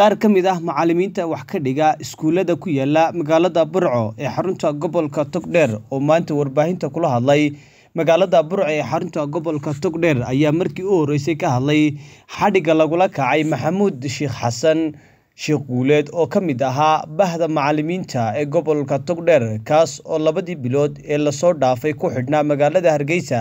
qaar ka mid ah macalimiinta wax ka dhiga iskuullada ku yaala magaalada burco ee xarunta gobolka togdheer oo maanta warbaahinta kula hadlay magaalada burco ee xarunta gobolka togdheer ayaa markii u horreysay ka hadlay xadhigga lagula kacay maxamuud sheekh xasan sheekh guuleed oo ka mid ahaa bahda macalimiinta ee gobolka togdheer kaas oo labadii bilood ee lasoo dhaafay ku xidhnaa magaalada hargeysa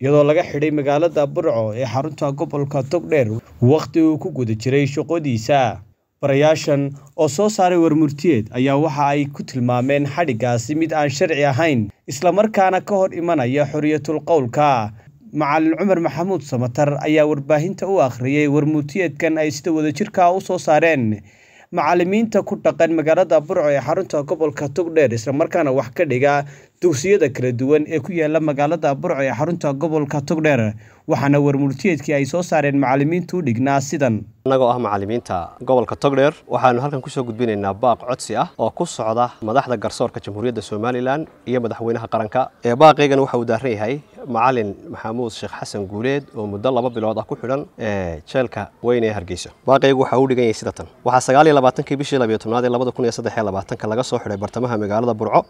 iyadoo laga xidhay magaalada burco ee xarunta gobolka togdheer wakhti uu ku guda jiray shaqodiisa barayaashan oo soo saaray warmurtiyeed ayaa waxa ay ku tilmaameen xadhiggaasi mid aan sharci ahayn islamarkaana ka hor imanaya xoriyatul qowlka macalin cumar maxamuud samatar ayaa warbaahinta u akhriyey warmurtiyeedkan ay sida wadajirka u soo saareen macalimiinta ku dhaqan magaalada burco ee xarunta gobolka togdheer islamarkaana wax ka dhiga dugsiyada kala duwan ee ku yaala magaalada burco ee xarunta gobolka togdheer waxaana warmurtiyeedkii ay soo saareen macalimiintu dhignaa sidan annagoo ah macalimiinta gobolka togdheer waxaanu halkan kusoo gudbinaynaa baaq codsi ah oo ku socda madaxda garsoorka jamhuuriyadda somalilan iyo madaxweynaha qaranka ee baaqaygan waxa uu daaran yahay macalin maxamuud sheekh xasan guuleed oo muddo laba bilood ah ku xidhan ee jeelka weyn ee hargeysa baaqaygu waxa uu dhigan yahay sida waxaa sagaal iyo labaatankii bishii labiyo tobnaad ee labada kun iyo saddex iyo labaatanka laga soo xidhay bartamaha magaalada burco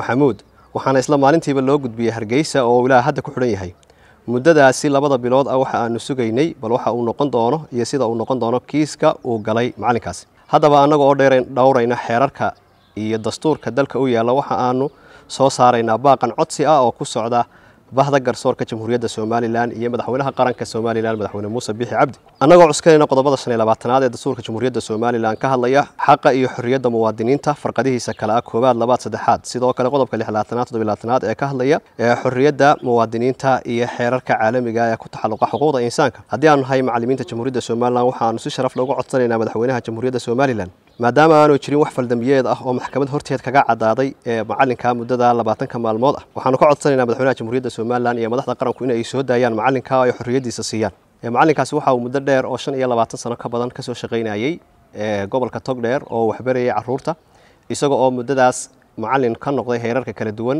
maxamuud waxaana isla maalintiiba loo gudbiyey hargeysa oo ilaa hadda ku xidhan yahay muddadaasi labada bilood ah waxa aanu sugaynay bal waxa uu noqon doono iyo sida uu noqon doono kiiska uu galay macalinkaasi haddaba annaga oo dhowrayna xeerarka iyo dastuurka dalka u yaalla waxa aanu soo saaraynaa baaqan codsi ah oo ku socda bahda garsoorka jamhuuriyadda somalilan iyo madaxweynaha qaranka somalilan madaxweyne muuse biixi cabdi annagoo cuskanayna qodobada shan iyo labaatanaad ee dastuurka jamhuuriyadda somalilan ka hadlaya xaqa iyo xorriyadda muwaadiniinta farqadihiisa kale ah koowaad labaad saddexaad sidoo kale qodobka lixlaatanaad toddobilaatanaad ee ka hadlaya ee eh, xorriyadda muwaadiniinta iyo xeerarka caalamiga ah ee ku taxaluqa xuquuqda insaanka haddii aanu nahay macalimiinta jamhuuriyadda somalilan waxaanu si sharaf looga codsanaynaa madaxweynaha jamhuuriyadda somalilan maadaama aanu jirin wax faldembiyeed ah oo maxkamad horteed kaga cadaaday ee macalinka muddada labaatanka maalmood ah waxaanu ka codsanaynaa madaxweynaha jamhuuriyadda somalilan iyo madaxda qaranku inay soo daayaan macalinka ay xorriyaddiisa siiyaan macalinkaasi waxa uu muddo dheer oo shan iyo labaatan sano ka badan kasoo shaqaynayey gobolka togdheer oo waxbarayay caruurta isaga oo muddadaas macalin ka noqday heerarka kala duwan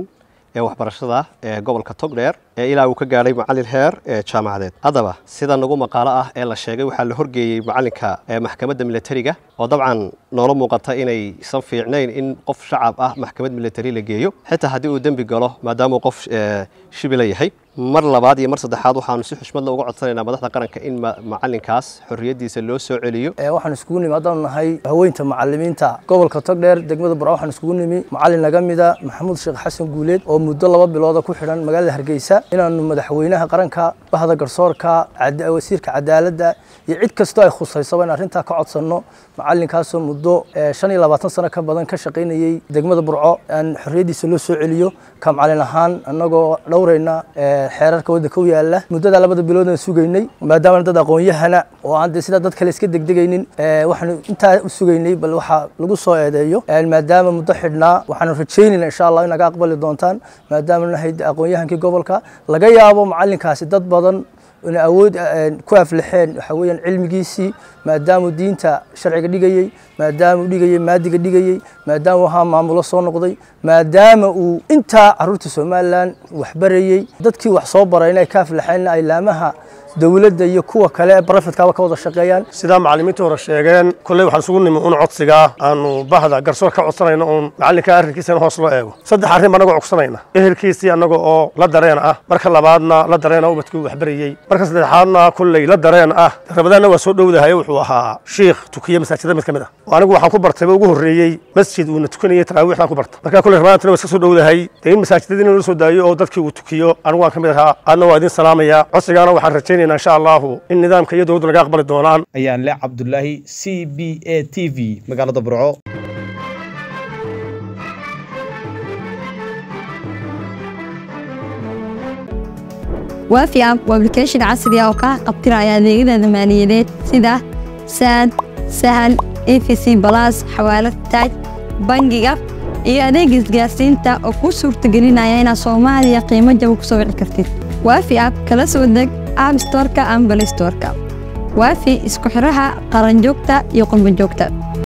ee waxbarashada ee gobolka togdheer ee ilaa uu ka gaadhay macalin heer ee jaamacadeed haddaba sida nagu maqaalo ah ee la sheegay waxaa la horgeeyey macalinka maxkamadda milatariga oo dabcan noola muuqata inay inaysan fiicnayn in qof shacab ah maxkamad milatari la geeyo xitaa haddii uu dembi galo maadaamauu qof eh, shibila yahay mar labaad iyo mar saddexaad waxaanu si xushmadla uga codsanaynaa madaxda qaranka in macalinkaas xorriyaddiisa loo soo celiyo eh, waxaan iskugu nimi haddaan nahay haweynta macalimiinta gobolka togdheer degmada burco waxaan iskugu nimi macalin naga mida maxamuud sheekh xasan guuleed oo muddo laba bilooda ku xidhan magaalada hargeysa inaanu madaxweynaha qaranka bahda garsoorka wasiirka cadaaladda iyo cid kastoo ay khusaysaba in arrintaa ka codsanno macalinkaasoo muddo eh, shan iyo labaatan sano ka badan ka shaqaynayey degmada burco aan xorriyaddiisa loo soo celiyo ka macalin ahaan annagoo dhowrayna eh, xeerarka waddanka u yaalla muddadaa labada bilood aan sugaynay maadaamana dad aqoon-yahana oo aan dee sidaa dad kale iska degdegaynin eh, waxaanu intaa u sugaynay bal waxaa lagu soo eedeeyo maadaama muddo xidhnaa waxaanu rajaynayna insha allah inaga aqbali doontaan maadaamana hayda aqoon-yahankii gobolka laga yaabo macalinkaasi dad badan badan ina awood eh, ku aflaxeen waxaa weeyaan cilmigiisii maadaamuu diinta sharciga dhigayey maadaama dhigayey maadiga dhigayey maadaama wahaa maamulo soo noqday maadaama uu intaa caruurta somalilan wax dadkii wax soo baray inay ka aflaxeenna ay laamaha dowladda iyo kuwa kale ee barafidkaaba ka wada shaqeeyaan sidaa macallimiinta hore sheegeen kolley waxaan isugu nimi uun codsigaa aanu bahda garsoor ka codsanayno uun macallinka arrinkiisa in hoos loo eego saddex arrin baan anagoo cogsanayna ehelkiisii annaga oo la dareen ah marka labaadna la dareena ah ubadkii waxbarayey marka saddexaadna kolley la dareen ah rabadaanna waa soo dhowdahaye wuxuu ahaa shiikh tukiye masaajida mid ka mid ah anigu waxaan ku bartayba ugu horreeyey masjid uuna tukanayey taraawiixdan ku barta markaa kolley rabadaantana waa iska soo dhowdahay dee in masaajidada in soo daayo oo dadkii uu tukiyo anigu waan ka mid ahaa aadna waa idiin salaamaya codsigaana waxaan rajaynaya doonayna insha allahu in nidaamka iyo dowladdu aqbali doonaan ayaan le cabdulaahi c b a t v magaalada burco waafi app waa application casri ah oo kaa qabtiraya adeegyada maaliyadeed sida saad sahal efc balas xawaalad taaj bangiga iyo adeega isgaarsiinta oo kuu suurtagelinaya inaad soomaaliya qiimo jabo ku soo wici kartid waafi app kala soo deg App Storeka ama Play Storeka. Waafi isku xiraha qaran qaranjoogta iyo qurbanjoogta.